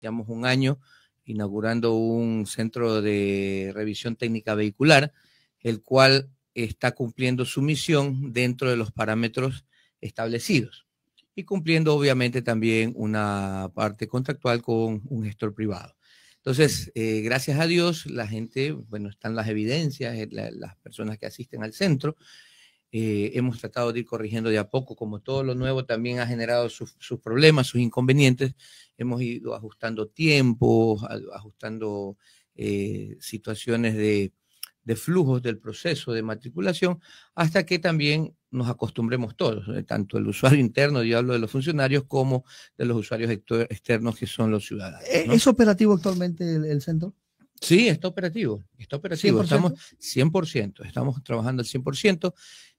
digamos, un año inaugurando un centro de revisión técnica vehicular, el cual está cumpliendo su misión dentro de los parámetros establecidos y cumpliendo obviamente también una parte contractual con un gestor privado. Entonces, eh, gracias a Dios, la gente, bueno, están las evidencias, eh, las personas que asisten al centro, eh, hemos tratado de ir corrigiendo de a poco, como todo lo nuevo también ha generado sus, problemas, sus inconvenientes, hemos ido ajustando tiempos, ajustando eh, situaciones de, flujos del proceso de matriculación, hasta que también nos acostumbremos todos, eh, tanto el usuario interno, yo hablo de los funcionarios, como de los usuarios externos que son los ciudadanos. ¿Es operativo actualmente el centro? Sí, está operativo, está operativo, estamos 100%, estamos trabajando al 100%,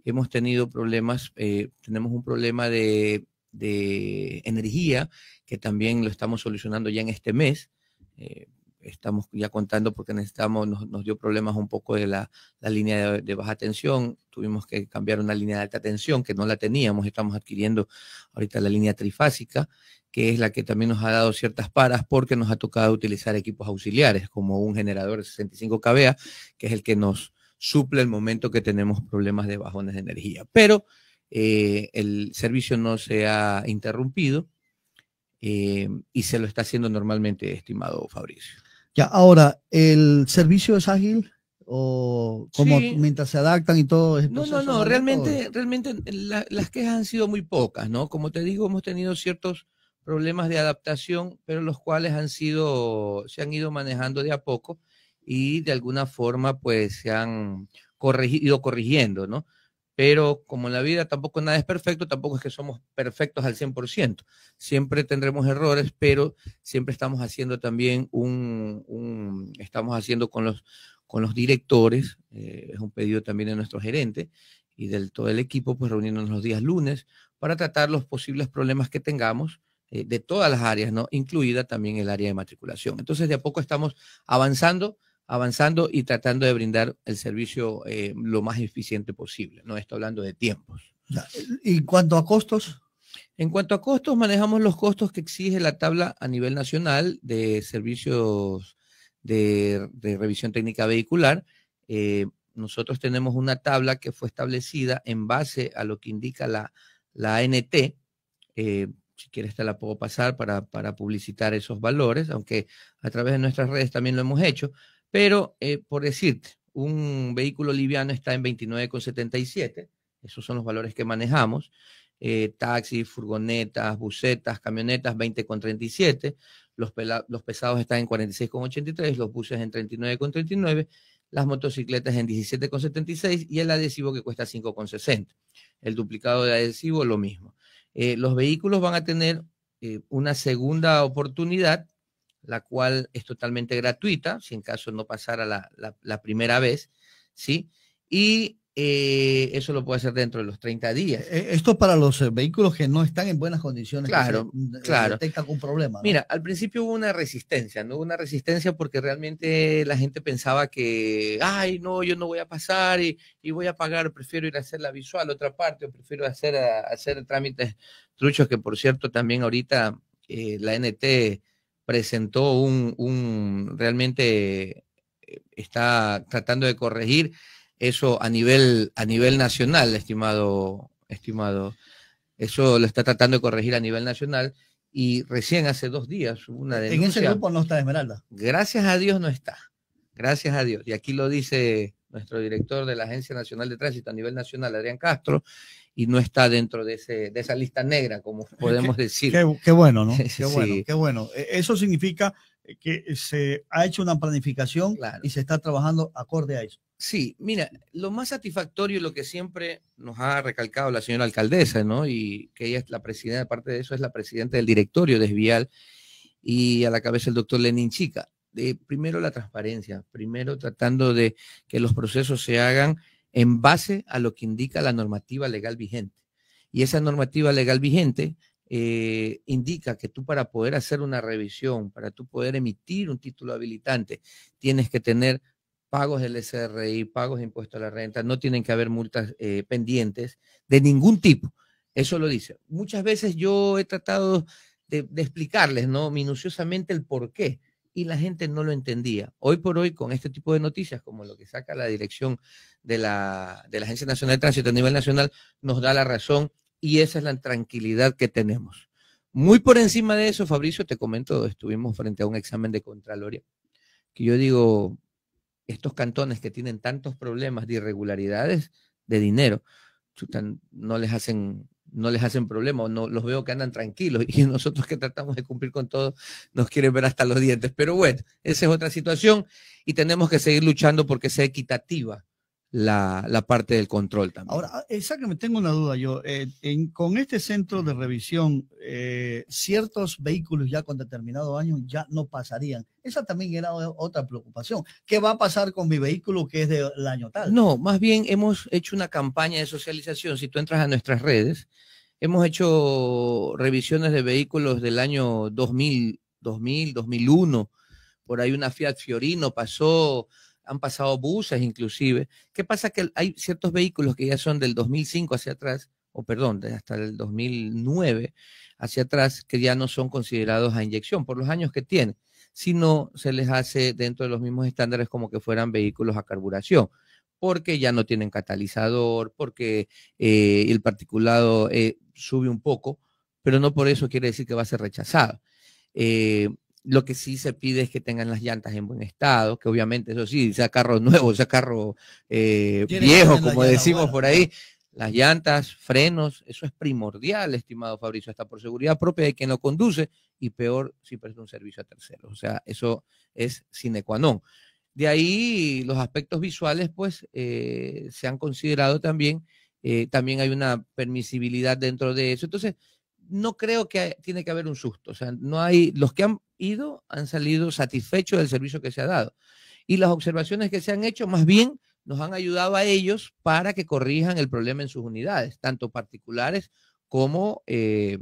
hemos tenido problemas, eh, tenemos un problema de, energía que también lo estamos solucionando ya en este mes, eh, estamos ya contando porque necesitamos, nos, dio problemas un poco de la, línea de, baja tensión, tuvimos que cambiar una línea de alta tensión que no la teníamos, estamos adquiriendo ahorita la línea trifásica, que es la que también nos ha dado ciertas paras porque nos ha tocado utilizar equipos auxiliares como un generador de 65 kVA, que es el que nos suple el momento que tenemos problemas de bajones de energía. Pero eh, el servicio no se ha interrumpido. Eh, y se lo está haciendo normalmente, estimado Fabricio. Ya, ahora, ¿el servicio es ágil? o como mientras se adaptan y todo no no no realmente realmente las quejas han sido muy pocas no como te digo hemos tenido ciertos problemas de adaptación pero los cuales han sido se han ido manejando de a poco y de alguna forma pues se han corregido, ido corrigiendo no pero como en la vida tampoco nada es perfecto, tampoco es que somos perfectos al 100%. Siempre tendremos errores, pero siempre estamos haciendo también un, estamos haciendo con los, con los directores, eh, es un pedido también de nuestro gerente y del todo el equipo, pues reuniéndonos los días lunes para tratar los posibles problemas que tengamos eh, de todas las áreas, ¿no? Incluida también el área de matriculación. Entonces, de a poco estamos avanzando avanzando y tratando de brindar el servicio eh, lo más eficiente posible. No estoy hablando de tiempos. ¿Y en cuanto a costos? En cuanto a costos, manejamos los costos que exige la tabla a nivel nacional de servicios de, revisión técnica vehicular. Eh, nosotros tenemos una tabla que fue establecida en base a lo que indica la, la ANT. Eh, si quieres te la puedo pasar para, para publicitar esos valores, aunque a través de nuestras redes también lo hemos hecho. Pero, eh, por decirte, un vehículo liviano está en 29,77. Esos son los valores que manejamos. Eh, taxis, furgonetas, busetas, camionetas, 20,37. Los, los pesados están en 46,83. Los buses en 39,39. Las motocicletas en 17,76. Y el adhesivo que cuesta 5,60. El duplicado de adhesivo, lo mismo. Eh, los vehículos van a tener una segunda oportunidad la cual es totalmente gratuita, si en caso no pasara la, la, primera vez, ¿sí? Y eh, eso lo puede hacer dentro de los 30 días. Eh, eh, esto para los vehículos que no están en buenas condiciones. Claro, que se, mm, claro. Detectan algún problema. Mira, al principio hubo una resistencia, ¿no? Una resistencia porque realmente la gente pensaba que, ay, no, yo no voy a pasar y, voy a pagar, prefiero ir a hacer la visual otra parte, o prefiero hacer, hacer trámites truchos, que por cierto también ahorita la NT presentó un, realmente eh, está tratando de corregir eso a nivel, a nivel nacional, estimado, estimado. Eso lo está tratando de corregir a nivel nacional. Y recién hace dos días una denuncia. En ese grupo no está Esmeralda. Gracias a Dios no está. Gracias a Dios. Y aquí lo dice nuestro director de la Agencia Nacional de Tránsito a nivel nacional, Adrián Castro, y no está dentro de, ese, de esa lista negra, como podemos decir. Qué, bueno, ¿no? Qué bueno, qué bueno. E, eso significa que se ha hecho una planificación y se está trabajando acorde a eso. Sí, mira, lo más satisfactorio y lo que siempre nos ha recalcado la señora alcaldesa, ¿no? Y que ella es la presidenta, aparte de eso, es la presidenta del directorio de Esvial y a la cabeza el doctor Lenin Chica. De, primero la transparencia, primero tratando de que los procesos se hagan en base a lo que indica la normativa legal vigente. Y esa normativa legal vigente eh, indica que tú para poder hacer una revisión, para tú poder emitir un título habilitante, tienes que tener pagos del SRI, pagos de impuesto a la renta, no tienen que haber multas eh, pendientes de ningún tipo. Eso lo dice. Muchas veces yo he tratado de, de explicarles, ¿no? Minuciosamente el por qué y la gente no lo entendía. Hoy por hoy, con este tipo de noticias, como lo que saca la dirección de la, Agencia Nacional de Tránsito a nivel nacional, nos da la razón y esa es la tranquilidad que tenemos. Muy por encima de eso, Fabricio, te comento, estuvimos frente a un examen de Contraloría, que yo digo, estos cantones que tienen tantos problemas de irregularidades de dinero, no les hacen no les hacen problema, no, los veo que andan tranquilos y nosotros que tratamos de cumplir con todo nos quieren ver hasta los dientes. Pero bueno, esa es otra situación y tenemos que seguir luchando porque sea equitativa la, la, parte del control también. Ahora, exactamente, tengo una duda yo. Eh, con este centro de revisión, eh, ciertos vehículos ya con determinado año ya no pasarían. Esa también era otra preocupación. ¿Qué va a pasar con mi vehículo que es del año tal? No, más bien hemos hecho una campaña de socialización. Si tú entras a nuestras redes, hemos hecho revisiones de vehículos del año 2000, 2000, 2001. Por ahí una Fiat Fiorino pasó, han pasado buses inclusive. ¿Qué pasa? Que hay ciertos vehículos que ya son del 2005 hacia atrás, o perdón, hasta el 2009 hacia atrás, que ya no son considerados a inyección por los años que tienen, sino se les hace dentro de los mismos estándares como que fueran vehículos a carburación porque ya no tienen catalizador, porque eh, el particulado eh, sube un poco, pero no por eso quiere decir que va a ser rechazado. Eh, lo que sí se pide es que tengan las llantas en buen estado, que obviamente, eso sí, sea carro nuevo, sea carro eh, viejo, como decimos por ahí. Las llantas, frenos, eso es primordial, estimado Fabricio, hasta por seguridad propia de quien lo conduce y peor si presta un servicio a terceros. O sea, eso es sine qua non. De ahí los aspectos visuales, pues, eh, se han considerado también. Eh, también hay una permisibilidad dentro de eso. Entonces, no creo que tiene que haber un susto. O sea, no hay, los que han ido han salido satisfechos del servicio que se ha dado. Y las observaciones que se han hecho, más bien, nos han ayudado a ellos para que corrijan el problema en sus unidades, tanto particulares como eh,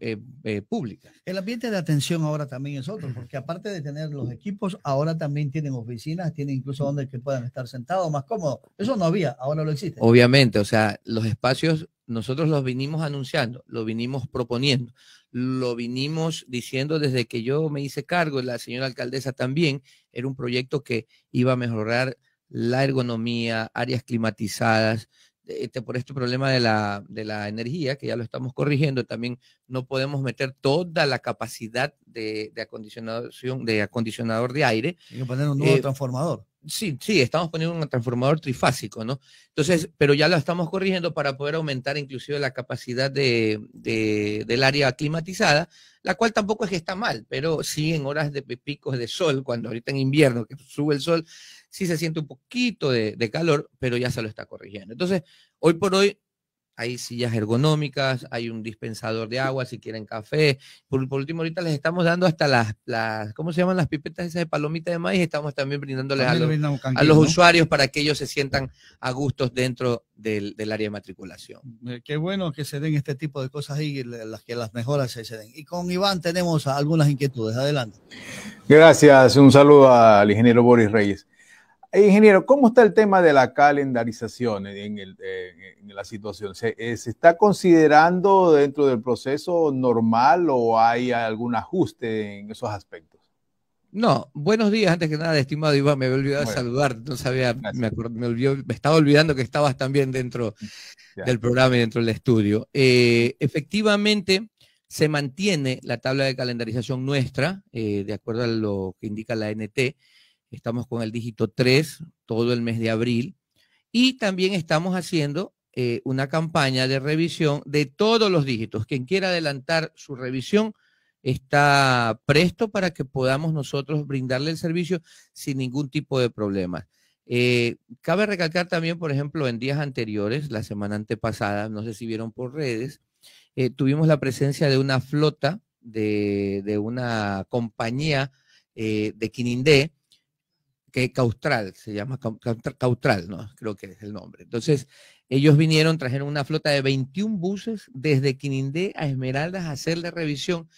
eh, eh, pública. El ambiente de atención ahora también es otro, porque aparte de tener los equipos, ahora también tienen oficinas, tienen incluso donde que puedan estar sentados más cómodos. Eso no había, ahora lo existe. Obviamente, o sea, los espacios nosotros los vinimos anunciando, lo vinimos proponiendo, lo vinimos diciendo desde que yo me hice cargo, la señora alcaldesa también, era un proyecto que iba a mejorar la ergonomía, áreas climatizadas, este, por este problema de la, energía, que ya lo estamos corrigiendo, también no podemos meter toda la capacidad de, de, acondicionador de aire. Hay que poner un nuevo eh, transformador. Sí, sí, estamos poniendo un transformador trifásico, ¿no? Entonces, pero ya lo estamos corrigiendo para poder aumentar inclusive la capacidad del área climatizada, la cual tampoco es que está mal, pero sí en horas de picos de sol, cuando ahorita en invierno que sube el sol, sí se siente un poquito de, calor, pero ya se lo está corrigiendo. Entonces, hoy por hoy hay sillas ergonómicas, hay un dispensador de agua si quieren café. Por, último, ahorita les estamos dando hasta las, ¿cómo se llaman las pipetas esas de palomitas de maíz? Estamos también brindándoles a, los, usuarios para que ellos se sientan a gustos dentro del, área de matriculación. Eh, qué bueno que se den este tipo de cosas y las que las mejoras se den. Y con Iván tenemos algunas inquietudes. Adelante. Gracias. Un saludo al ingeniero Boris Reyes. Eh, ingeniero, ¿cómo está el tema de la calendarización en, eh, la situación? Eh, ¿Se, está considerando dentro del proceso normal o hay algún ajuste en esos aspectos? No, buenos días, antes que nada, estimado Iván, me había olvidado saludar, no sabía, me, estaba olvidando que estabas también dentro mm, del programa y dentro del estudio. efectivamente, se mantiene la tabla de calendarización nuestra, de acuerdo a lo que indica la NT, Estamos con el dígito 3 todo el mes de abril. Y también estamos haciendo eh, una campaña de revisión de todos los dígitos. Quien quiera adelantar su revisión está presto para que podamos nosotros brindarle el servicio sin ningún tipo de problema. Eh, cabe recalcar también, por ejemplo, en días anteriores, la semana antepasada, no sé si vieron por redes, eh, tuvimos la presencia de una flota de, una compañía de Quinindé que Caustral, se llama Caustral, ¿no? Creo que es el nombre. Entonces, ellos vinieron, trajeron una flota de 21 buses desde Quinindé a Esmeraldas a hacer la revisión,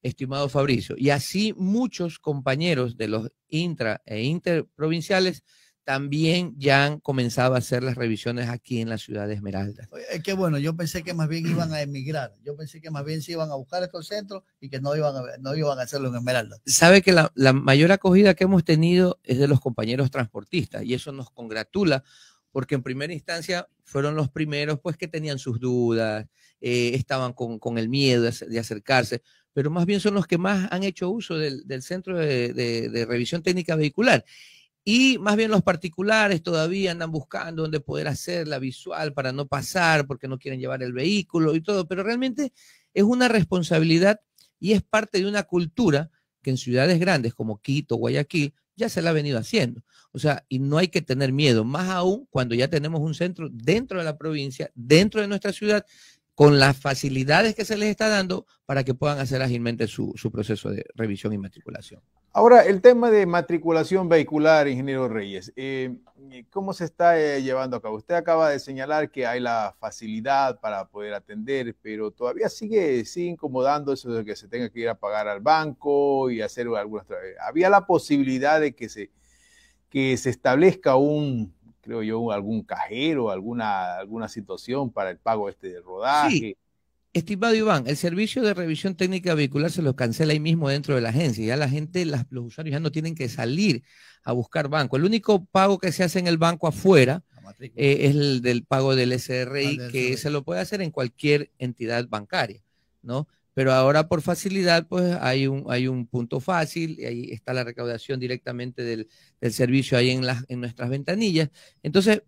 estimado Fabricio. Y así muchos compañeros de los intra e interprovinciales también ya han comenzado a hacer las revisiones aquí en la ciudad de Esmeralda. Es que bueno, yo pensé que más bien iban a emigrar, yo pensé que más bien se iban a buscar estos centros y que no iban a, no iban a hacerlo en Esmeralda. Sabe que la, mayor acogida que hemos tenido es de los compañeros transportistas y eso nos congratula porque en primera instancia fueron los primeros pues que tenían sus dudas, eh, estaban con, el miedo de acercarse, pero más bien son los que más han hecho uso del, centro de revisión técnica vehicular y más bien los particulares todavía andan buscando dónde poder hacer la visual para no pasar, porque no quieren llevar el vehículo y todo, pero realmente es una responsabilidad y es parte de una cultura que en ciudades grandes como Quito, Guayaquil, ya se la ha venido haciendo. O sea, y no hay que tener miedo, más aún cuando ya tenemos un centro dentro de la provincia, dentro de nuestra ciudad, con las facilidades que se les está dando para que puedan hacer ágilmente su, su proceso de revisión y matriculación. Ahora, el tema de matriculación vehicular, ingeniero Reyes, eh, eh, ¿cómo se está eh, llevando a cabo? Usted acaba de señalar que hay la facilidad para poder atender, pero todavía sigue, sigue incomodando eso de que se tenga que ir a pagar al banco y hacer algunas... Había la posibilidad de que se, que se establezca un, creo yo, algún cajero, alguna, alguna situación para el pago este de rodaje. Sí. Estimado Iván, el servicio de revisión técnica vehicular se los cancela ahí mismo dentro de la agencia. Ya la gente, los usuarios ya no tienen que salir a buscar banco. El único pago que se hace en el banco afuera eh, es el del pago del SRI, ah, que se lo puede hacer en cualquier entidad bancaria, ¿no? Pero ahora por facilidad, pues hay un, hay un punto fácil, y ahí está la recaudación directamente del, del servicio ahí en, las en nuestras ventanillas. Entonces,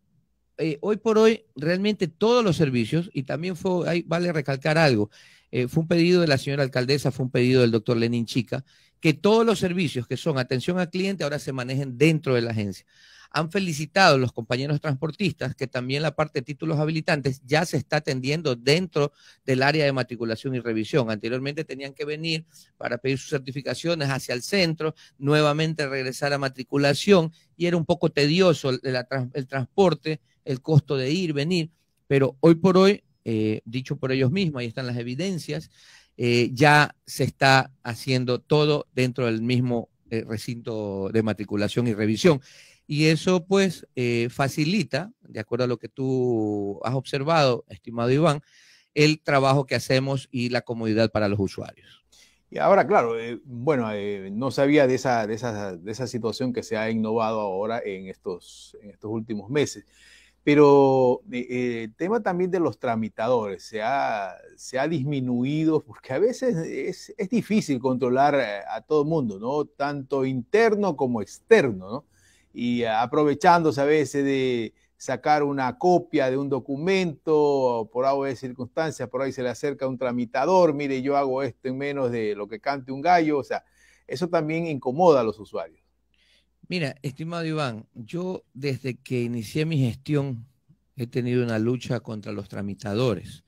eh, hoy por hoy realmente todos los servicios, y también fue, vale recalcar algo, eh, fue un pedido de la señora alcaldesa, fue un pedido del doctor Lenin Chica, que todos los servicios que son atención al cliente ahora se manejen dentro de la agencia. Han felicitado los compañeros transportistas que también la parte de títulos habilitantes ya se está atendiendo dentro del área de matriculación y revisión. Anteriormente tenían que venir para pedir sus certificaciones hacia el centro, nuevamente regresar a matriculación y era un poco tedioso el transporte el costo de ir, venir, pero hoy por hoy, eh, dicho por ellos mismos, ahí están las evidencias, eh, ya se está haciendo todo dentro del mismo eh, recinto de matriculación y revisión. Y eso pues facilita, de acuerdo a lo que tú has observado, estimado Iván, el trabajo que hacemos y la comodidad para los usuarios. Y ahora, claro, bueno, no sabía de esa, de esa, situación que se ha innovado ahora en estos, en estos últimos meses. Pero eh, el tema también de los tramitadores se ha, se ha disminuido porque a veces es, difícil controlar eh, a, todo el mundo, ¿no? Tanto interno como externo, Y aprovechándose a veces de sacar una copia de un documento, por algo de circunstancias, por ahí se le acerca un tramitador, mire, yo hago esto en menos de lo que cante un gallo, o sea, eso también incomoda a los usuarios. Mira, estimado Iván, yo desde que inicié mi gestión he tenido una lucha contra los tramitadores.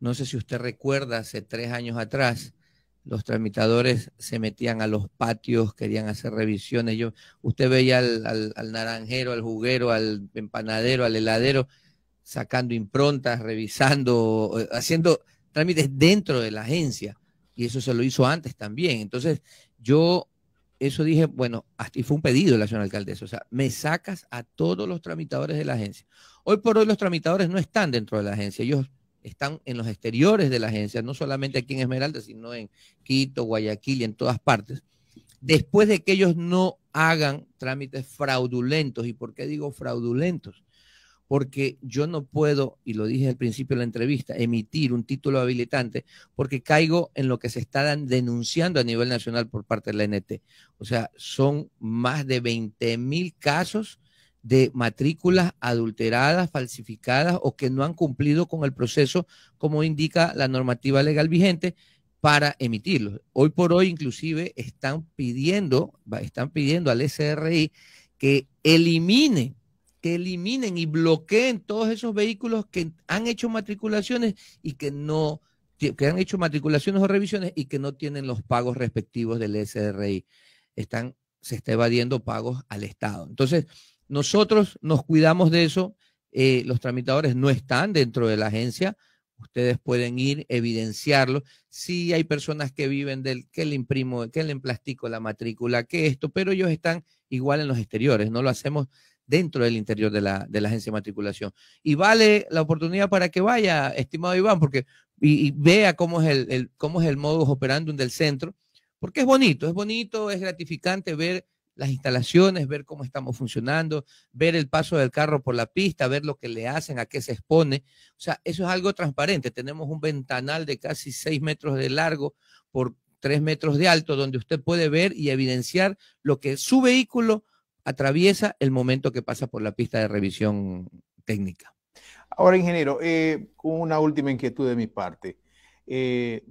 No sé si usted recuerda, hace tres años atrás, los tramitadores se metían a los patios, querían hacer revisiones. Yo, usted veía al, al naranjero, al juguero, al empanadero, al heladero, sacando improntas, revisando, eh, haciendo trámites dentro de la agencia. Y eso se lo hizo antes también. Entonces, yo eso dije, bueno, y fue un pedido de la señora alcaldesa, o sea, me sacas a todos los tramitadores de la agencia. Hoy por hoy los tramitadores no están dentro de la agencia, ellos están en los exteriores de la agencia, no solamente aquí en Esmeralda, sino en Quito, Guayaquil y en todas partes. Después de que ellos no hagan trámites fraudulentos, ¿y por qué digo fraudulentos? porque yo no puedo, y lo dije al principio de la entrevista, emitir un título habilitante porque caigo en lo que se está denunciando a nivel nacional por parte de la NT. O sea, son más de 20 mil casos de matrículas adulteradas, falsificadas o que no han cumplido con el proceso como indica la normativa legal vigente para emitirlos. Hoy por hoy inclusive están pidiendo, están pidiendo al SRI que elimine que eliminen y bloqueen todos esos vehículos que han hecho matriculaciones y que no que han hecho matriculaciones o revisiones y que no tienen los pagos respectivos del SRI. Están, se está evadiendo pagos al Estado. Entonces, nosotros nos cuidamos de eso. Eh, los tramitadores no están dentro de la agencia. Ustedes pueden ir, evidenciarlo. Sí hay personas que viven del que le imprimo, que le emplastico la matrícula, que esto, pero ellos están igual en los exteriores. No lo hacemos dentro del interior de la, agencia de matriculación. Y vale la oportunidad para que vaya, estimado Iván, porque y, vea cómo es el, cómo es el modus operandum del centro, porque es bonito, es bonito, es gratificante ver las instalaciones, ver cómo estamos funcionando, ver el paso del carro por la pista, ver lo que le hacen, a qué se expone. O sea, eso es algo transparente. Tenemos un ventanal de casi seis metros de largo por tres metros de alto donde usted puede ver y evidenciar lo que su vehículo atraviesa el momento que pasa por la pista de revisión técnica. Ahora, ingeniero, eh, una última inquietud de mi parte. Eh,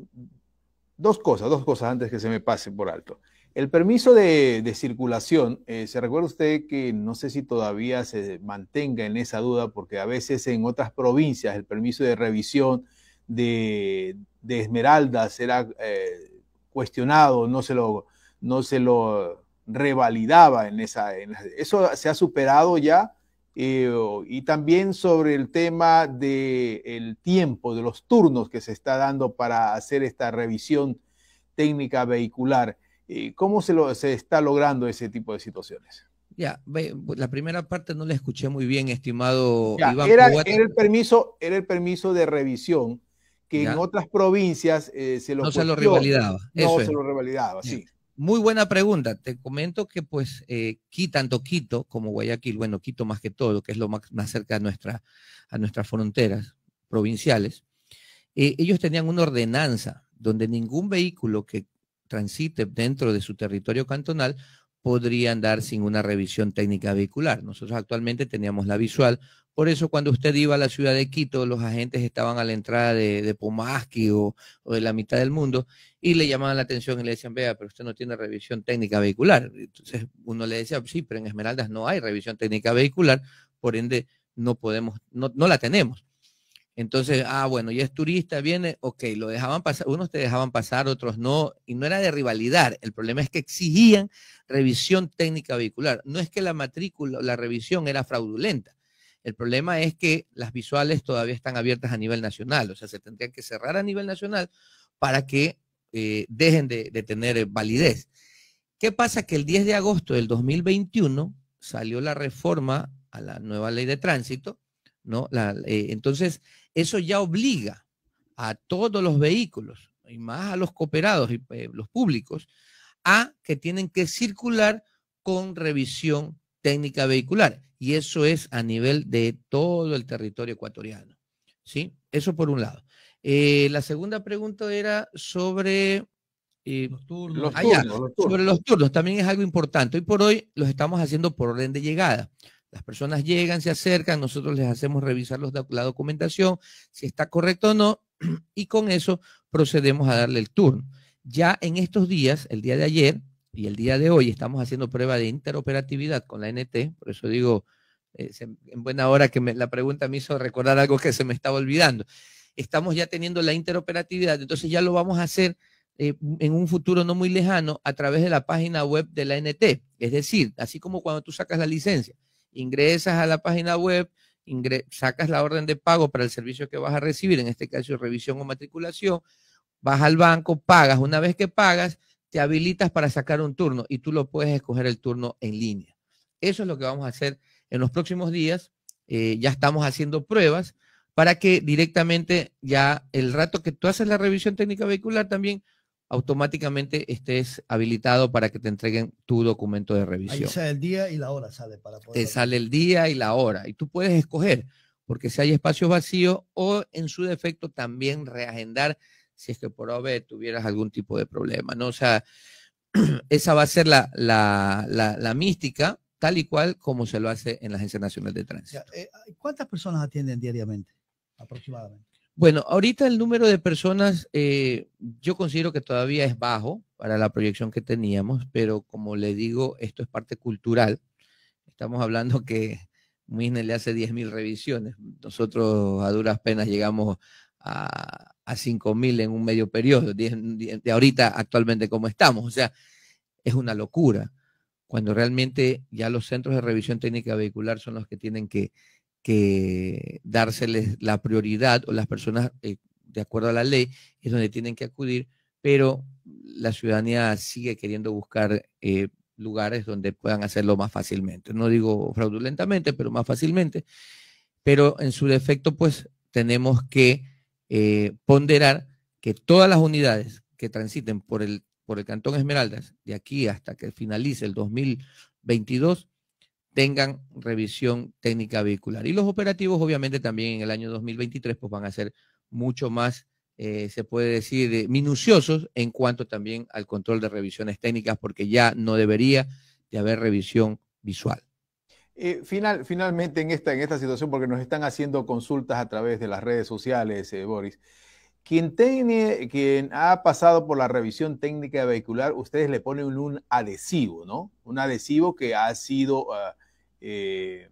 dos cosas, dos cosas antes que se me pase por alto. El permiso de, circulación, eh, ¿se recuerda usted que no sé si todavía se mantenga en esa duda? Porque a veces en otras provincias el permiso de revisión de, Esmeralda Esmeraldas cuestionado, no se lo, no se lo revalidaba en esa, eso se ha superado ya eh, y también sobre el tema del el tiempo, de los turnos que se está dando para hacer esta revisión técnica vehicular. Eh, ¿Cómo se, lo, se está logrando ese tipo de situaciones? Ya, pues, la primera parte no la escuché muy bien, estimado Iván. Era, era, el permiso, era el permiso de revisión que en otras provincias eh, se lo... revalidaba. No se lo revalidaba, sí. Muy buena pregunta. Te comento que pues eh, tanto Quito como Guayaquil, bueno, Quito más que todo, que es lo más, más cerca a, a nuestras fronteras provinciales, eh, ellos tenían una ordenanza donde ningún vehículo que transite dentro de su territorio cantonal podría andar sin una revisión técnica vehicular. Nosotros actualmente teníamos la visual, por eso cuando usted iba a la ciudad de Quito, los agentes estaban a la entrada de, de Pomasqui o, de la mitad del mundo y le llamaban la atención y le decían, vea, pero usted no tiene revisión técnica vehicular. Entonces uno le decía, sí, pero en Esmeraldas no hay revisión técnica vehicular, por ende no podemos, no la tenemos. Entonces, ah, bueno, ya es turista, viene, ok, lo dejaban pasar, unos te dejaban pasar, otros no, y no era de rivalidad, el problema es que exigían revisión técnica vehicular, no es que la matrícula, la revisión era fraudulenta, el problema es que las visuales todavía están abiertas a nivel nacional, o sea, se tendrían que cerrar a nivel nacional para que eh, dejen de, tener eh, validez. ¿Qué pasa? Que el 10 de agosto del 2021 salió la reforma a la nueva ley de tránsito, ¿no? La, eh, entonces, eso ya obliga a todos los vehículos, y más a los cooperados y eh, los públicos, a que tienen que circular con revisión técnica vehicular. Y eso es a nivel de todo el territorio ecuatoriano. ¿Sí? Eso por un lado. Eh, la segunda pregunta era sobre eh, ah, Sobre los turnos, también es algo importante. Hoy por hoy los estamos haciendo por orden de llegada. Las personas llegan, se acercan, nosotros les hacemos revisar la documentación, si está correcto o no, y con eso procedemos a darle el turno. Ya en estos días, el día de ayer y el día de hoy, estamos haciendo prueba de interoperatividad con la NT, por eso digo, eh, en buena hora que la pregunta me hizo recordar algo que se me estaba olvidando. Estamos ya teniendo la interoperatividad, entonces ya lo vamos a hacer eh, en un futuro no muy lejano a través de la página web de la NT. Es decir, así como cuando tú sacas la licencia, ingresas a la página web, sacas la orden de pago para el servicio que vas a recibir, en este caso revisión o matriculación, vas al banco, pagas. Una vez que pagas, te habilitas para sacar un turno y tú lo puedes escoger el turno en línea. Eso es lo que vamos a hacer en los próximos días. Eh, ya estamos haciendo pruebas para que directamente ya el rato que tú haces la revisión técnica vehicular también automáticamente estés habilitado para que te entreguen tu documento de revisión. Ahí sale el día y la hora sale para Te sale el día y la hora y tú puedes escoger porque si hay espacios vacíos o en su defecto también reagendar si es que por OB tuvieras algún tipo de problema, ¿no? O sea, esa va a ser la, mística tal y cual como se lo hace en la Agencia Nacional de Tránsito. Eh, ¿Cuántas personas atienden diariamente aproximadamente? Bueno, ahorita el número de personas eh, yo considero que todavía es bajo para la proyección que teníamos, pero como le digo, esto es parte cultural. Estamos hablando que Muisne le hace 10.000 revisiones. Nosotros a duras penas llegamos a, a 5.000 en un medio periodo, de ahorita actualmente como estamos. O sea, es una locura, cuando realmente ya los centros de revisión técnica vehicular son los que tienen que que dárseles la prioridad o las personas eh, de acuerdo a la ley es donde tienen que acudir, pero la ciudadanía sigue queriendo buscar eh, lugares donde puedan hacerlo más fácilmente. No digo fraudulentamente, pero más fácilmente. Pero en su defecto, pues tenemos que eh, ponderar que todas las unidades que transiten por el, por el Cantón Esmeraldas, de aquí hasta que finalice el 2022, tengan revisión técnica vehicular. Y los operativos, obviamente, también en el año 2023, pues van a ser mucho más, eh, se puede decir, eh, minuciosos en cuanto también al control de revisiones técnicas, porque ya no debería de haber revisión visual. Eh, final, finalmente, en esta, en esta situación, porque nos están haciendo consultas a través de las redes sociales, Boris, quien, tiene, quien ha pasado por la revisión técnica vehicular, ustedes le ponen un, adhesivo, ¿no? Un adhesivo que ha sido... Ah, eh,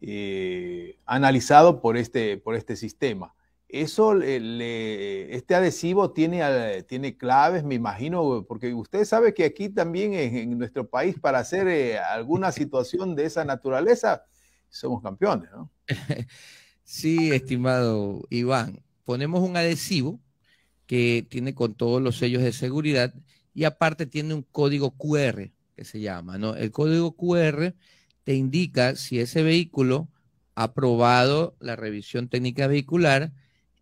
eh, analizado por este, por este sistema. Eso, este adhesivo tiene, eh, tiene claves, me imagino, porque usted sabe que aquí también en, nuestro país para hacer alguna situación de esa naturaleza, somos campeones, Sí, estimado Iván, ponemos un adhesivo que tiene con todos los sellos de seguridad y aparte tiene un código QR que se llama, ¿no? El código QR te indica si ese vehículo ha aprobado la revisión técnica vehicular,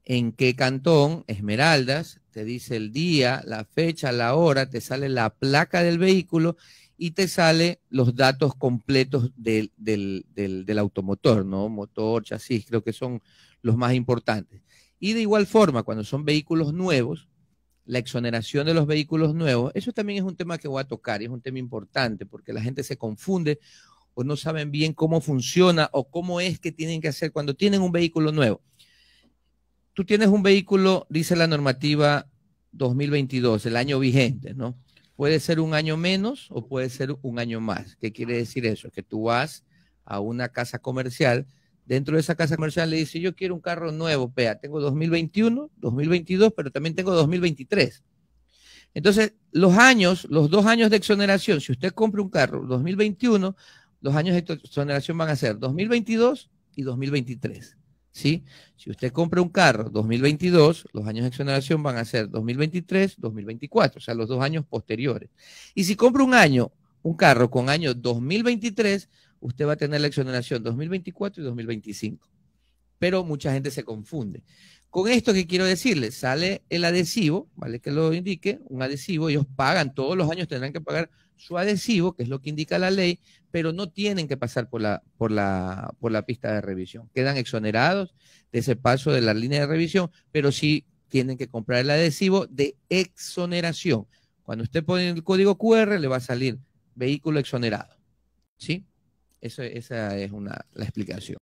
en qué cantón, Esmeraldas, te dice el día, la fecha, la hora, te sale la placa del vehículo y te sale los datos completos del, del automotor, ¿no? Motor, chasis, creo que son los más importantes. Y de igual forma, cuando son vehículos nuevos, la exoneración de los vehículos nuevos, eso también es un tema que voy a tocar y es un tema importante porque la gente se confunde o no saben bien cómo funciona o cómo es que tienen que hacer cuando tienen un vehículo nuevo. Tú tienes un vehículo, dice la normativa 2022, el año vigente, ¿no? Puede ser un año menos o puede ser un año más. ¿Qué quiere decir eso? Que tú vas a una casa comercial, dentro de esa casa comercial le dice, yo quiero un carro nuevo, PEA, tengo 2021, 2022, pero también tengo 2023. Entonces, los años, los dos años de exoneración, si usted compra un carro 2021, los años de exoneración van a ser 2022 y 2023. ¿sí? Si usted compra un carro 2022, los años de exoneración van a ser 2023, 2024, o sea, los dos años posteriores. Y si compra un año, un carro con año 2023, usted va a tener la exoneración 2024 y 2025. Pero mucha gente se confunde. Con esto que quiero decirles, sale el adhesivo, ¿vale? Que lo indique, un adhesivo, ellos pagan, todos los años tendrán que pagar su adhesivo, que es lo que indica la ley, pero no tienen que pasar por la, por la, por la pista de revisión. Quedan exonerados de ese paso de la línea de revisión, pero sí tienen que comprar el adhesivo de exoneración. Cuando usted pone el código QR, le va a salir vehículo exonerado. ¿Sí? Eso, esa es una, la explicación.